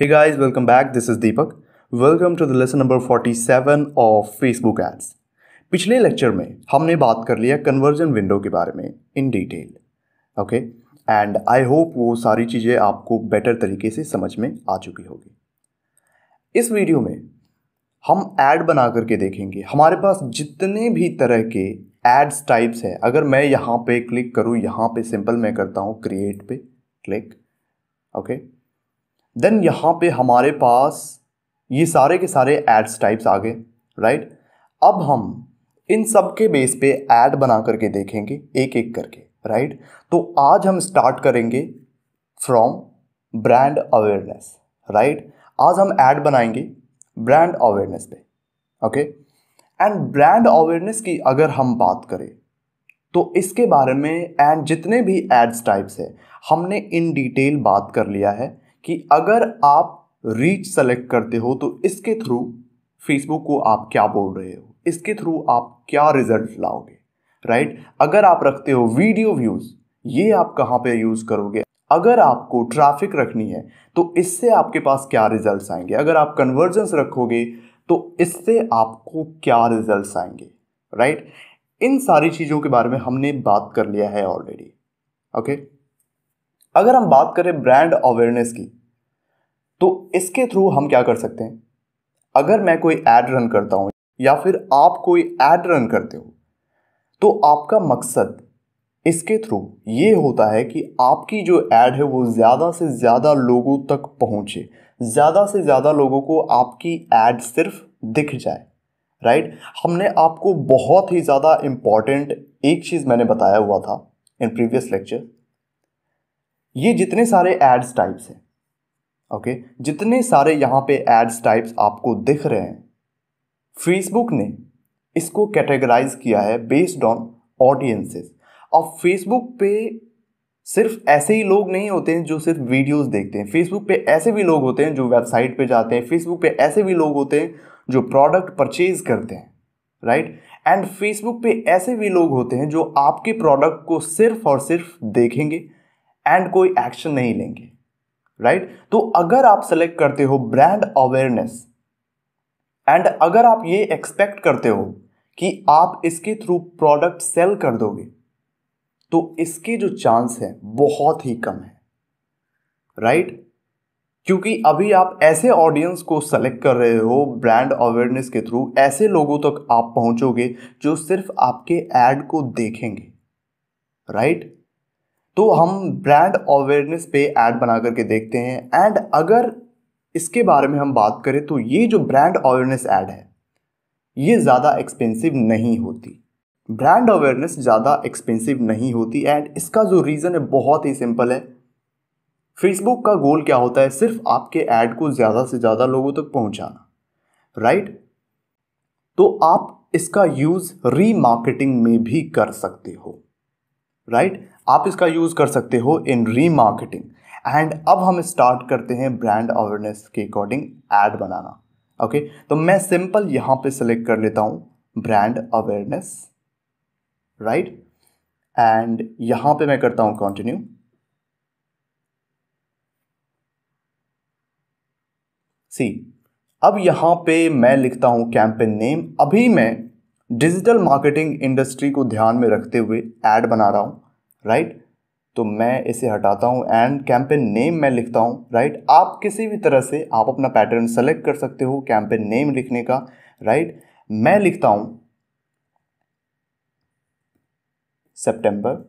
Hey guys, welcome back. This is Deepak. Welcome to the lesson number 47 of Facebook ads. पिछले lecture में हमने बात कर लिया कन्वर्जन विंडो के बारे में in detail okay and I hope वो सारी चीज़ें आपको बेटर तरीके से समझ में आ चुकी होगी इस वीडियो में हम ऐड बना करके देखेंगे हमारे पास जितने भी तरह के एड्स टाइप्स हैं अगर मैं यहाँ पे क्लिक करूँ यहाँ पे सिंपल मैं करता हूँ क्रिएट पे क्लिक ओके okay? देन यहाँ पे हमारे पास ये सारे के सारे एड्स टाइप्स आ गए राइट अब हम इन सब के बेस पे ऐड बना करके देखेंगे एक एक करके राइट तो आज हम स्टार्ट करेंगे फ्रॉम ब्रांड अवेयरनेस राइट आज हम ऐड बनाएंगे ब्रांड अवेयरनेस पे ओके एंड ब्रांड अवेयरनेस की अगर हम बात करें तो इसके बारे में एंड जितने भी एड्स टाइप्स है हमने इन डिटेल बात कर लिया है कि अगर आप रीच सेलेक्ट करते हो तो इसके थ्रू फेसबुक को आप क्या बोल रहे हो इसके थ्रू आप क्या रिजल्ट लाओगे राइट अगर आप रखते हो वीडियो व्यूज़ ये आप कहाँ पे यूज़ करोगे अगर आपको ट्रैफिक रखनी है तो इससे आपके पास क्या रिजल्ट्स आएंगे अगर आप कन्वर्जेंस रखोगे तो इससे आपको क्या रिजल्ट्स आएंगे राइट इन सारी चीज़ों के बारे में हमने बात कर लिया है ऑलरेडी ओके okay? अगर हम बात करें ब्रांड अवेयरनेस की तो इसके थ्रू हम क्या कर सकते हैं अगर मैं कोई ऐड रन करता हूँ या फिर आप कोई ऐड रन करते हो तो आपका मकसद इसके थ्रू ये होता है कि आपकी जो ऐड है वो ज़्यादा से ज़्यादा लोगों तक पहुँचे ज़्यादा से ज़्यादा लोगों को आपकी ऐड सिर्फ दिख जाए राइट हमने आपको बहुत ही ज़्यादा इम्पॉर्टेंट एक चीज़ मैंने बताया हुआ था इन प्रीवियस लेक्चर ये जितने सारे एड्स टाइप्स हैं ओके जितने सारे यहाँ पे एड्स टाइप्स आपको दिख रहे हैं फेसबुक ने इसको कैटेगराइज किया है बेस्ड ऑन ऑडियंसेस और फेसबुक पे सिर्फ ऐसे ही लोग नहीं होते हैं जो सिर्फ वीडियोस देखते हैं फेसबुक पे ऐसे भी लोग होते हैं जो वेबसाइट पे जाते हैं फेसबुक पे ऐसे भी लोग होते हैं जो प्रोडक्ट परचेज करते हैं राइट एंड फेसबुक पे ऐसे भी लोग होते हैं जो आपके प्रोडक्ट को सिर्फ और सिर्फ देखेंगे एंड कोई एक्शन नहीं लेंगे राइट right? तो अगर आप सेलेक्ट करते हो ब्रांड अवेयरनेस एंड अगर आप ये एक्सपेक्ट करते हो कि आप इसके थ्रू प्रोडक्ट सेल कर दोगे तो इसके जो चांस है बहुत ही कम है राइट right? क्योंकि अभी आप ऐसे ऑडियंस को सेलेक्ट कर रहे हो ब्रांड अवेयरनेस के थ्रू ऐसे लोगों तक आप पहुंचोगे जो सिर्फ आपके ऐड को देखेंगे राइट right? तो हम ब्रांड अवेयरनेस पे ऐड बना करके देखते हैं एंड अगर इसके बारे में हम बात करें तो ये जो ब्रांड अवेयरनेस ऐड है ये ज़्यादा एक्सपेंसिव नहीं होती ब्रांड अवेयरनेस ज़्यादा एक्सपेंसिव नहीं होती एंड इसका जो रीज़न है बहुत ही सिंपल है फेसबुक का गोल क्या होता है सिर्फ आपके ऐड को ज़्यादा से ज़्यादा लोगों तक पहुंचाना राइट तो आप इसका यूज़ रीमार्केटिंग में भी कर सकते हो राइट right? आप इसका यूज़ कर सकते हो इन रीमार्केटिंग एंड अब हम स्टार्ट करते हैं ब्रांड अवेयरनेस के अकॉर्डिंग एड बनाना ओके okay? तो मैं सिंपल यहाँ पे सिलेक्ट कर लेता हूँ ब्रांड अवेयरनेस राइट एंड यहाँ पे मैं करता हूँ कंटिन्यू सी अब यहाँ पे मैं लिखता हूँ कैंपेन नेम अभी मैं डिजिटल मार्केटिंग इंडस्ट्री को ध्यान में रखते हुए एड बना रहा हूँ राइट तो मैं इसे हटाता हूँ एंड कैंपेन नेम मैं लिखता हूँ राइट आप किसी भी तरह से आप अपना पैटर्न सेलेक्ट कर सकते हो कैंपेन नेम लिखने का राइट मैं लिखता हूँ September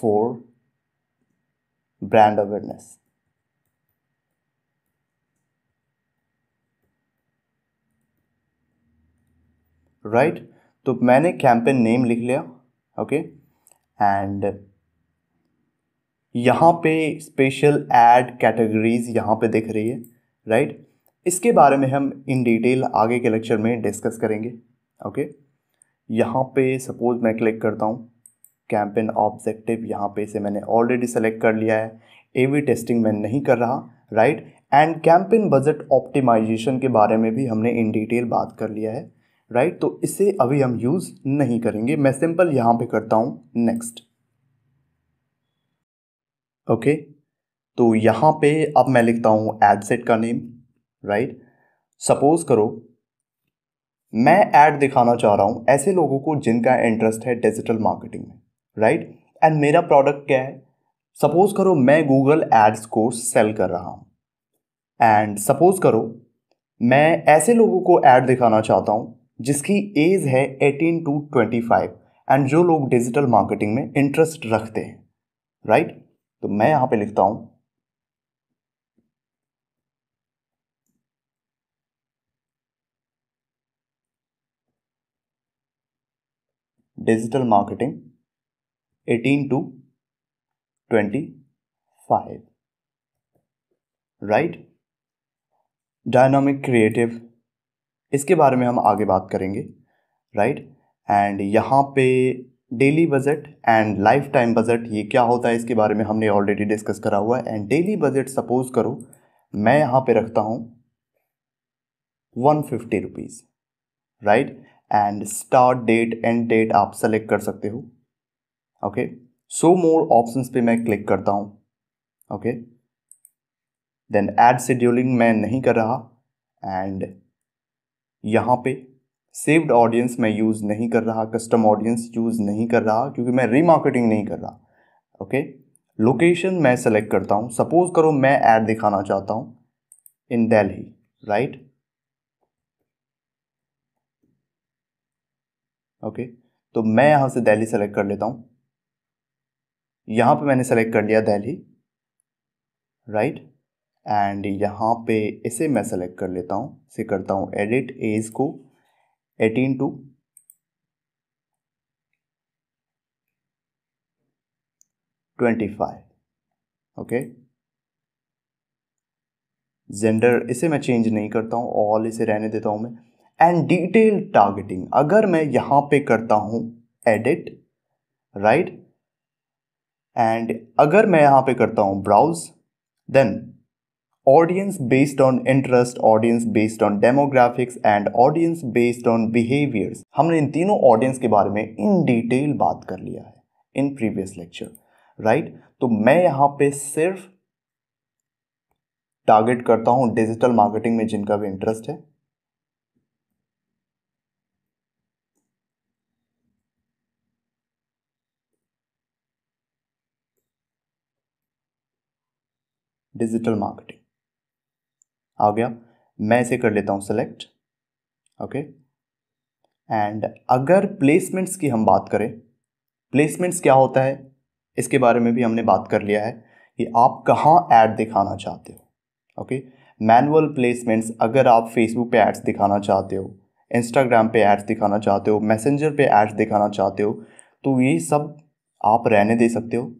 four brand awareness right तो मैंने कैंपेन नेम लिख लिया ओके एंड यहाँ पे स्पेशल एड कैटेगरीज यहाँ पे दिख रही है राइट right? इसके बारे में हम इन डिटेल आगे के लेक्चर में डिस्कस करेंगे ओके okay? यहाँ पे सपोज़ मैं क्लिक करता हूँ कैंपेन ऑब्जेक्टिव यहाँ पे से मैंने ऑलरेडी सेलेक्ट कर लिया है ए वी टेस्टिंग मैं नहीं कर रहा right and campaign budget optimisation के बारे में भी हमने इन डिटेल बात कर लिया है राइट तो इसे अभी हम यूज़ नहीं करेंगे मैं सिंपल यहां पे करता हूं नेक्स्ट ओके तो यहां पे अब मैं लिखता हूं एड सेट का नेम राइट सपोज करो मैं ऐड दिखाना चाह रहा हूं ऐसे लोगों को जिनका इंटरेस्ट है डिजिटल मार्केटिंग में राइट एंड मेरा प्रोडक्ट क्या है सपोज करो मैं गूगल एड्स को सेल कर रहा हूं एंड सपोज करो मैं ऐसे लोगों को ऐड दिखाना चाहता हूँ जिसकी एज है 18 टू 25 एंड जो लोग डिजिटल मार्केटिंग में इंटरेस्ट रखते हैं राइट तो मैं यहां पे लिखता हूं digital marketing 18 to 25 right dynamic creative इसके बारे में हम आगे बात करेंगे राइट एंड यहाँ पे daily budget and lifetime budget ये क्या होता है इसके बारे में हमने ऑलरेडी डिस्कस करा हुआ है एंड डेली बजट सपोज करो मैं यहाँ पे रखता हूँ one fifty rupees right and start date end date आप सेलेक्ट कर सकते हो ओके सो मोर ऑप्शंस पे मैं क्लिक करता हूँ ओके देन एड शेड्यूलिंग मैं नहीं कर रहा एंड यहाँ पे सेव्ड ऑडियंस मैं यूज़ नहीं कर रहा कस्टम ऑडियंस यूज़ नहीं कर रहा क्योंकि मैं रीमार्केटिंग नहीं कर रहा ओके लोकेशन मैं सेलेक्ट करता हूँ सपोज़ करो मैं ऐड दिखाना चाहता हूँ इन दिल्ली राइट ओके तो मैं यहाँ से दिल्ली सेलेक्ट कर लेता हूँ यहाँ पे मैंने सेलेक्ट कर लिया दिल्ली राइट एंड यहाँ पे इसे मैं सेलेक्ट कर लेता हूँ इसे करता हूँ एडिट एज को eighteen to twenty five okay gender इसे मैं चेंज नहीं करता हूँ ऑल इसे रहने देता हूँ मैं एंड डिटेल टारगेटिंग अगर मैं यहाँ पे करता हूँ एडिट राइट एंड अगर मैं यहाँ पे करता हूँ browse then audience based on interest audience based on demographics and audience based on behaviors हमने इन तीनों ऑडियंस के बारे में इन डिटेल बात कर लिया है इन प्रीवियस लेक्चर राइट तो मैं यहां पे सिर्फ टारगेट करता हूं डिजिटल मार्केटिंग में जिनका भी इंटरेस्ट है डिजिटल मार्केटिंग आ गया मैं इसे कर लेता हूँ सेलेक्ट ओके एंड अगर प्लेसमेंट्स की हम बात करें प्लेसमेंट्स क्या होता है इसके बारे में भी हमने बात कर लिया है कि आप कहाँ ऐड दिखाना चाहते हो ओके मैनुअल प्लेसमेंट्स अगर आप फेसबुक पे एड्स दिखाना चाहते हो इंस्टाग्राम पे एड्स दिखाना चाहते हो मैसेंजर पे एड्स दिखाना चाहते हो तो ये सब आप रहने दे सकते हो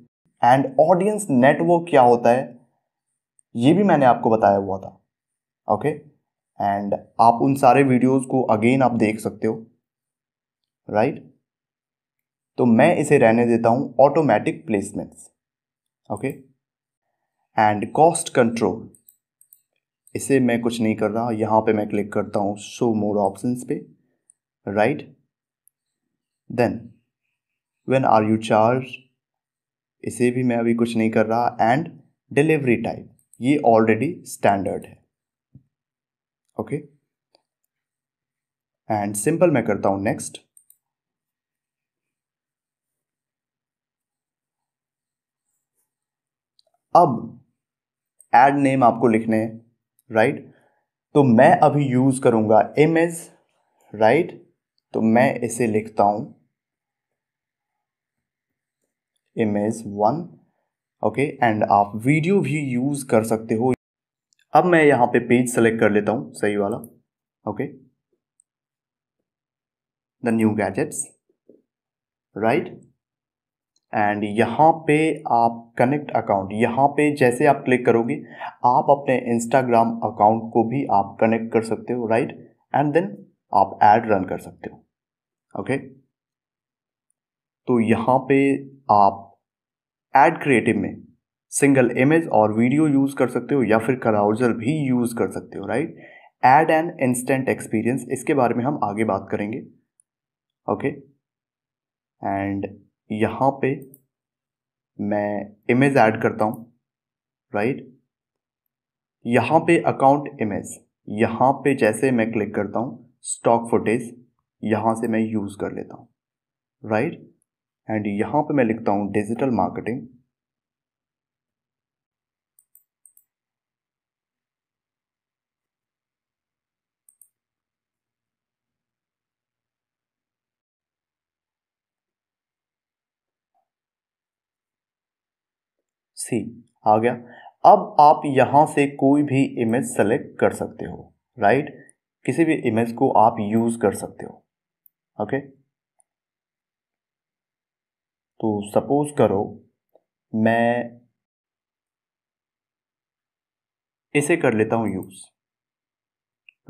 एंड ऑडियंस नेटवर्क क्या होता है ये भी मैंने आपको बताया हुआ था ओके एंड आप उन सारे वीडियोस को अगेन आप देख सकते हो राइट right? तो मैं इसे रहने देता हूं automatic placements okay and cost control इसे मैं कुछ नहीं कर रहा यहां पे मैं क्लिक करता हूं शो मोर ऑप्शंस पे right then when are you charge इसे भी मैं अभी कुछ नहीं कर रहा एंड डिलीवरी टाइप ये ऑलरेडी स्टैंडर्ड है ओके एंड सिंपल मैं करता हूं नेक्स्ट अब एड नेम आपको लिखने हैं राइट right? तो मैं अभी यूज़ करूंगा इमेज राइट तो मैं इसे लिखता हूं इमेज वन ओके एंड आप वीडियो भी यूज़ कर सकते हो अब मैं यहाँ पे पेज सेलेक्ट कर लेता हूँ सही वाला okay the new gadgets right and यहाँ पे आप कनेक्ट अकाउंट यहाँ पे जैसे आप क्लिक करोगे आप अपने इंस्टाग्राम अकाउंट को भी आप कनेक्ट कर सकते हो राइट एंड देन आप एड रन कर सकते हो ओके okay? तो यहाँ पे आप एड क्रिएटिव में सिंगल इमेज और वीडियो यूज़ कर सकते हो या फिर कराउजर भी यूज़ कर सकते हो right add an instant experience इसके बारे में हम आगे बात करेंगे ओके एंड यहां पे मैं इमेज ऐड करता हूं राइट यहां पे अकाउंट इमेज यहां पे जैसे मैं क्लिक करता हूं स्टॉक फुटेज यहां से मैं यूज़ कर लेता हूं राइट एंड यहां पे मैं लिखता हूं डिजिटल मार्केटिंग सी आ गया अब आप यहाँ से कोई भी इमेज सेलेक्ट कर सकते हो राइट किसी भी इमेज को आप यूज़ कर सकते हो ओके तो सपोज करो मैं इसे कर लेता हूं यूज़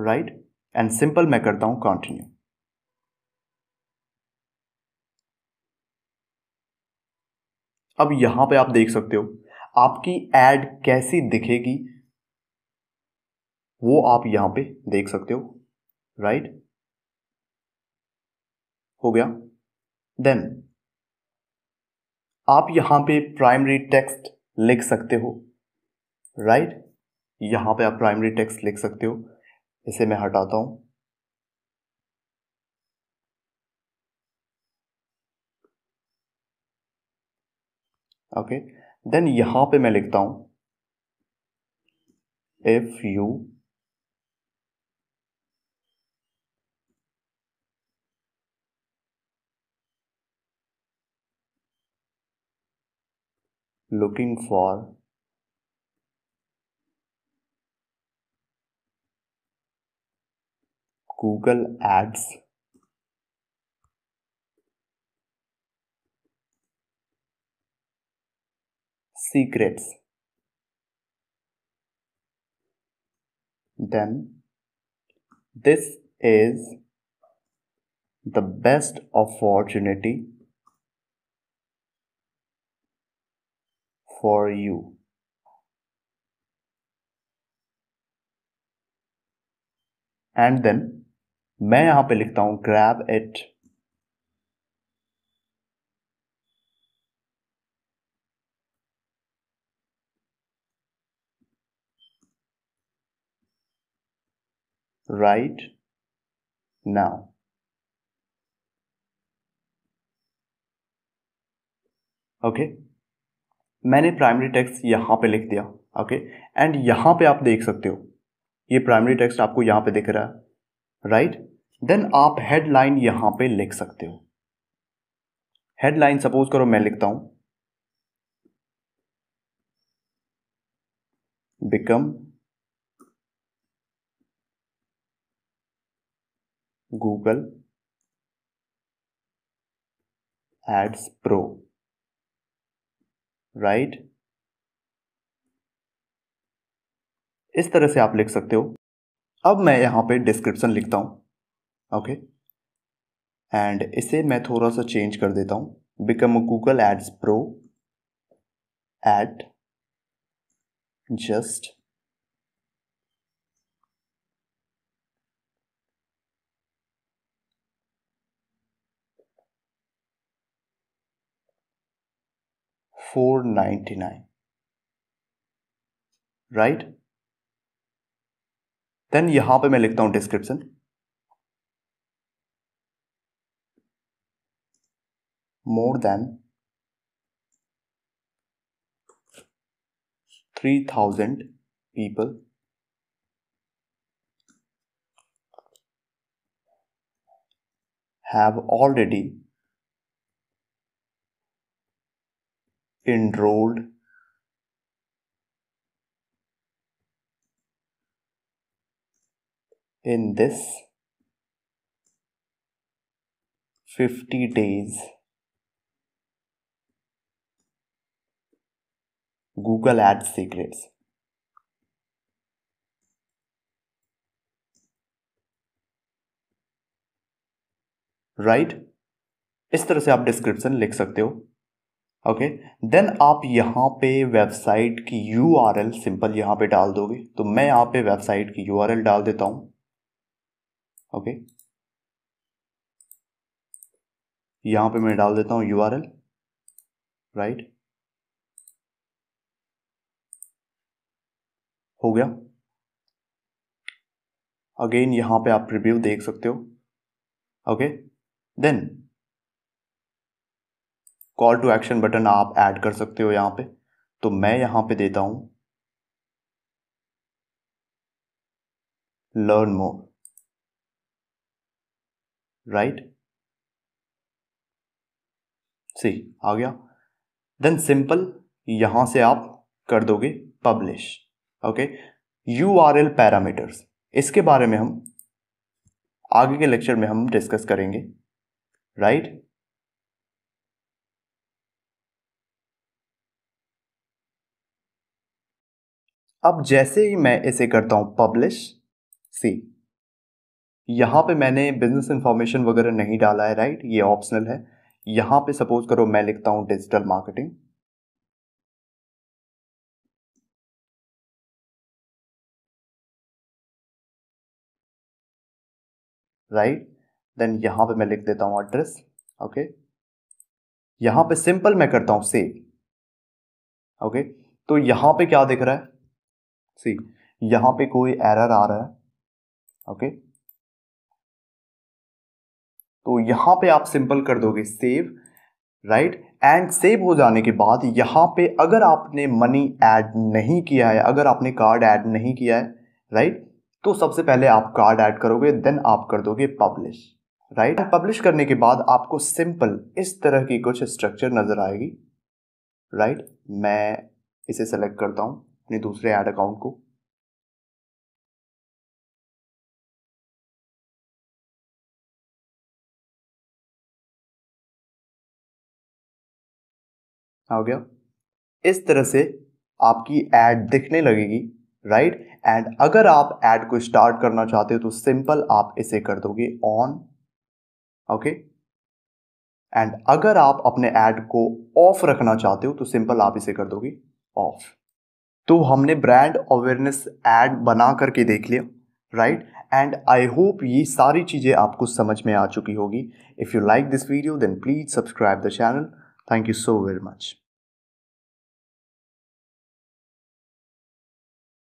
राइट एंड सिंपल मैं करता हूं कंटिन्यू अब यहां पे आप देख सकते हो आपकी एड कैसी दिखेगी वो आप यहां पे देख सकते हो राइट right? हो गया देन आप यहां पे प्राइमरी टेक्स्ट लिख सकते हो राइट right? यहां पे आप प्राइमरी टेक्स्ट लिख सकते हो इसे मैं हटाता हूं ओके okay. देन यहाँ पे मैं लिखता हूँ if you looking for Google Ads secrets. Then this is the best opportunity for you. And then, मैं यहां पे लिखता हूं right now. Okay okay? मैंने प्राइमरी टेक्स्ट यहाँ पे लिख दिया ओके एंड यहाँ पे आप देख सकते हो ये प्राइमरी टेक्स्ट आपको यहाँ पे दिख रहा है राइट right? देन आप हेडलाइन यहाँ पे लिख सकते हो हेडलाइन सपोज करो मैं लिखता हूँ become Google ads pro right इस तरह से आप लिख सकते हो अब मैं यहां पे डिस्क्रिप्शन लिखता हूं ओके एंड इसे मैं थोड़ा सा चेंज कर देता हूं become Google ads pro at just 499 right then यहां पे मैं लिखता हूं description more than three thousand people have already enrolled in this 50 days Google Ad Secrets. Right right? इस तरह से आप डिस्क्रिप्शन लिख सकते हो ओके देन आप यहाँ पे वेबसाइट की यू आर एल सिंपल यहाँ पे डाल दोगे तो मैं यहाँ पे वेबसाइट की यू आर एल डाल देता हूँ ओके okay. यहाँ पे मैं डाल देता हूँ यू आर एल राइट हो गया अगेन यहाँ पे आप रिव्यू देख सकते हो okay okay. Then call to action button आप ऐड कर सकते हो यहाँ पे तो मैं यहाँ पे देता हूँ लर्न मोर राइट सी आ गया देन सिंपल यहां से आप कर दोगे publish okay U R L parameters इसके बारे में हम आगे के लेक्चर में हम डिस्कस करेंगे राइट right? अब जैसे ही मैं इसे करता हूं पब्लिश सी यहां पे मैंने बिजनेस इंफॉर्मेशन वगैरह नहीं डाला है राइट ये ऑप्शनल है यहां पे सपोज करो मैं लिखता हूं डिजिटल मार्केटिंग राइट देन यहां पे मैं लिख देता हूं एड्रेस ओके यहां पे सिंपल मैं करता हूं सेव ओके okay? तो यहां पे क्या दिख रहा है सी यहां पे कोई एरर आ रहा है ओके तो यहां पे आप सिंपल कर दोगे सेव राइट एंड सेव हो जाने के बाद यहां पे अगर आपने मनी ऐड नहीं किया है अगर आपने कार्ड ऐड नहीं किया है राइट right? तो सबसे पहले आप कार्ड ऐड करोगे देन आप कर दोगे पब्लिश राइट पब्लिश करने के बाद आपको सिंपल इस तरह की कुछ स्ट्रक्चर नज़र आएगी राइट right? मैं इसे सेलेक्ट करता हूं अपने दूसरे ऐड अकाउंट को हो गया इस तरह से आपकी एड दिखने लगेगी राइट एंड अगर आप एड को स्टार्ट करना चाहते हो तो सिंपल आप इसे कर दोगे ऑन ओके एंड अगर आप अपने एड को ऑफ रखना चाहते हो तो सिंपल आप इसे कर दोगे ऑफ तो हमने ब्रांड अवेयरनेस एड बना करके देख लिया राइट एंड आई होप ये सारी चीज़ें आपको समझ में आ चुकी होगी if you like this video then please subscribe the channel thank you so very much